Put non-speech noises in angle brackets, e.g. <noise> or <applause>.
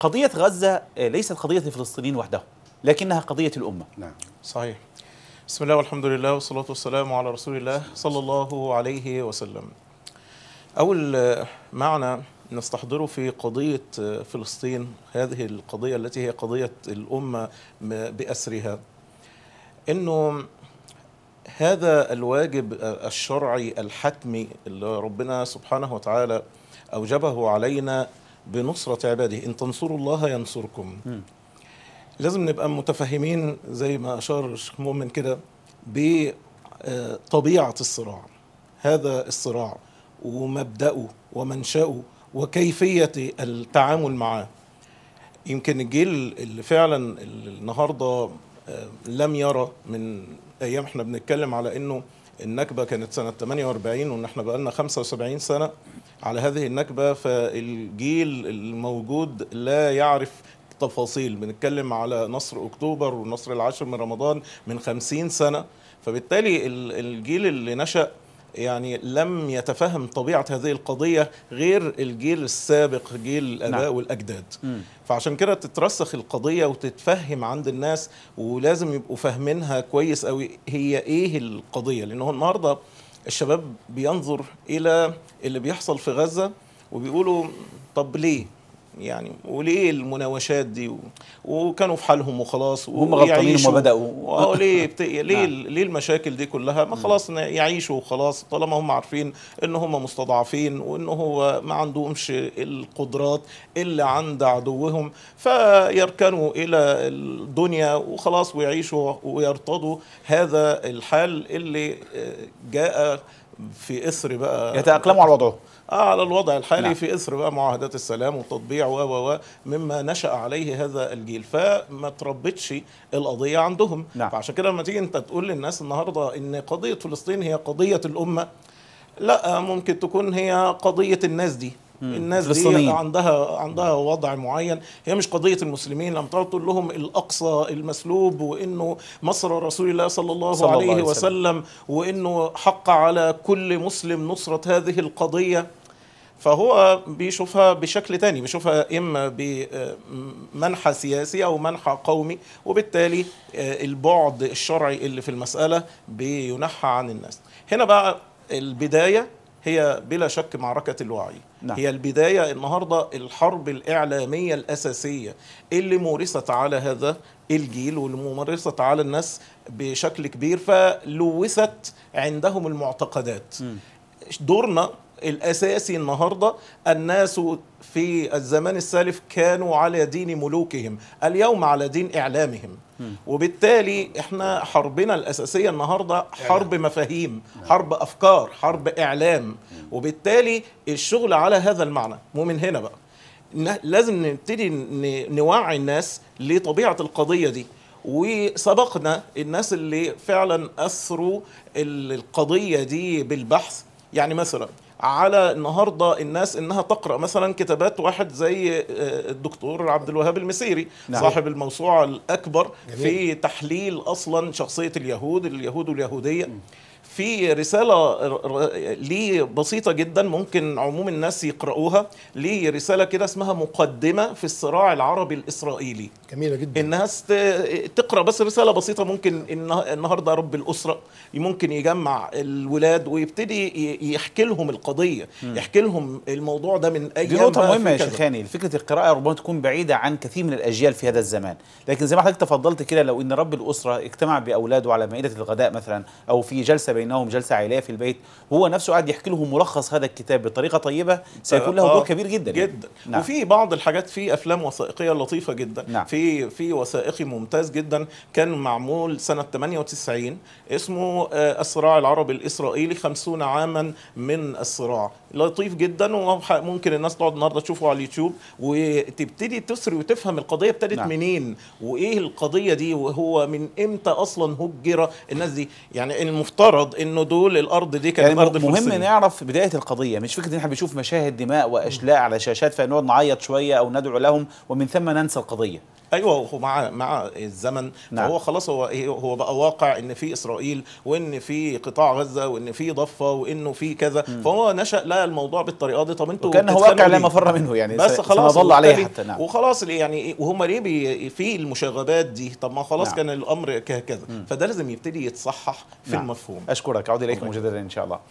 قضية غزة آه، ليست قضية الفلسطينيين وحدهم لكنها قضية الأمة نعم صحيح بسم الله والحمد لله والصلاة والسلام على رسول الله صلى الله عليه وسلم أول آه، معنى نستحضره في قضية آه، فلسطين هذه القضية التي هي قضية الأمة بأسرها أنه هذا الواجب الشرعي الحتمي اللي ربنا سبحانه وتعالى أوجبه علينا بنصرة عباده إن تنصروا الله ينصركم م. لازم نبقى متفهمين زي ما أشار الشيخ مؤمن كده بطبيعة آه، الصراع هذا الصراع ومبدأه ومنشأه وكيفية التعامل معاه يمكن الجيل اللي فعلا النهارده آه، لم يرى من ايام احنا بنتكلم على انه النكبه كانت سنه 48 وان احنا بقى لنا 75 سنه على هذه النكبة فالجيل الموجود لا يعرف تفاصيل بنتكلم على نصر أكتوبر ونصر العاشر من رمضان من خمسين سنة فبالتالي الجيل اللي نشأ يعني لم يتفهم طبيعة هذه القضية غير الجيل السابق جيل الآباء نعم. والأجداد م. فعشان كده تترسخ القضية وتتفهم عند الناس ولازم يبقوا فاهمينها كويس قوي هي إيه القضية لأنه النهاردة الشباب بينظر الى اللي بيحصل في غزه وبيقولوا طب ليه يعني وليه المناوشات دي وكانوا في حالهم وخلاص وهم غلطانين وما بداوا اه ليه بت... <laughs> ليه نعم. ليه المشاكل دي كلها ما خلاص يعيشوا وخلاص طالما هم عارفين ان هم مستضعفين وان هو ما عندهمش القدرات اللي عند عدوهم فيركنوا الى الدنيا وخلاص ويعيشوا ويرتضوا هذا الحال اللي آه، جاء في اسر بقى يتاقلموا على وضعه اه على الوضع الحالي نعم. في اسر بقى معاهدات السلام والتطبيع و و و مما نشا عليه هذا الجيل فما تربتش القضيه عندهم نعم. فعشان كده لما تيجي انت تقول للناس النهارده ان قضيه فلسطين هي قضيه الامه لا ممكن تكون هي قضيه الناس دي الناس دي عندها عندها وضع معين هي مش قضيه المسلمين لم تقول لهم الاقصى المسلوب وانه مصر رسول الله صلى الله صلى عليه الله وسلم وانه حق على كل مسلم نصره هذه القضيه فهو بيشوفها بشكل تاني بيشوفها إما بمنحة سياسي أو منحى قومي وبالتالي آه، البعد الشرعي اللي في المسألة بينحى عن الناس هنا بقى البداية هي بلا شك معركة الوعي نعم. هي البداية النهاردة الحرب الإعلامية الأساسية إيه اللي مورست على هذا الجيل واللي على الناس بشكل كبير فلوثت عندهم المعتقدات م. دورنا الأساسي النهاردة الناس في الزمان السالف كانوا على دين ملوكهم اليوم على دين إعلامهم وبالتالي احنا حربنا الأساسية النهاردة حرب مفاهيم نعم. حرب أفكار حرب إعلام وبالتالي الشغل على هذا المعنى مو من هنا بقى لازم نبتدي نوعي الناس لطبيعة القضية دي وسبقنا الناس اللي فعلا أثروا القضية دي بالبحث يعني مثلا على النهارده الناس انها تقرا مثلا كتابات واحد زي آه، الدكتور عبد الوهاب المسيري نعم. صاحب الموسوعه الاكبر جميل. في تحليل اصلا شخصيه اليهود اليهود واليهوديه م. في رسالة ليه بسيطة جدا ممكن عموم الناس يقرأوها ليه رسالة كده اسمها مقدمة في الصراع العربي الإسرائيلي جميلة جدا الناس تقرأ بس رسالة بسيطة ممكن النهاردة رب الأسرة ممكن يجمع الولاد ويبتدي يحكي لهم القضية يحكي لهم الموضوع ده من أي دي نقطة مهمة يا شيخاني فكرة القراءة ربما تكون بعيدة عن كثير من الأجيال في هذا الزمان لكن زي ما حضرتك تفضلت كده لو إن رب الأسرة اجتمع بأولاده على مائدة الغداء مثلا أو في جلسة بينهم جلسه عائليه في البيت هو نفسه قاعد يحكي لهم ملخص هذا الكتاب بطريقه طيبه سيكون له دور آه، آه، كبير جدا يعني. جدا نعم. وفي بعض الحاجات في افلام وثائقيه لطيفه جدا نعم. في في وثائقي ممتاز جدا كان معمول سنه 98 اسمه آه، الصراع العربي الاسرائيلي 50 عاما من الصراع لطيف جدا وممكن الناس تقعد النهارده تشوفه على اليوتيوب وتبتدي تسري وتفهم القضيه ابتدت نعم. منين وايه القضيه دي وهو من امتى اصلا هجر الناس دي يعني المفترض انه دول الارض دي كانت يعني ارض مهم فلسطين. نعرف بدايه القضيه مش فكره ان احنا بنشوف مشاهد دماء واشلاء على شاشات فنقعد نعيط شويه او ندعو لهم ومن ثم ننسى القضيه ايوه هو مع مع الزمن نعم. هو خلاص هو إيه، هو بقى واقع ان في اسرائيل وان في قطاع غزه وان في ضفه وانه في كذا مم. فهو نشا لا الموضوع بالطريقه دي طب انتوا كان هو واقع لا مفر منه يعني بس خلاص ضل عليه حتى نعم وخلاص إيه، يعني وهم إيه، ليه بي في المشاغبات دي طب ما خلاص نعم. كان الامر كذا فده لازم يبتدي يتصحح في نعم. المفهوم اشكرك اعود اليك مجددا ان شاء الله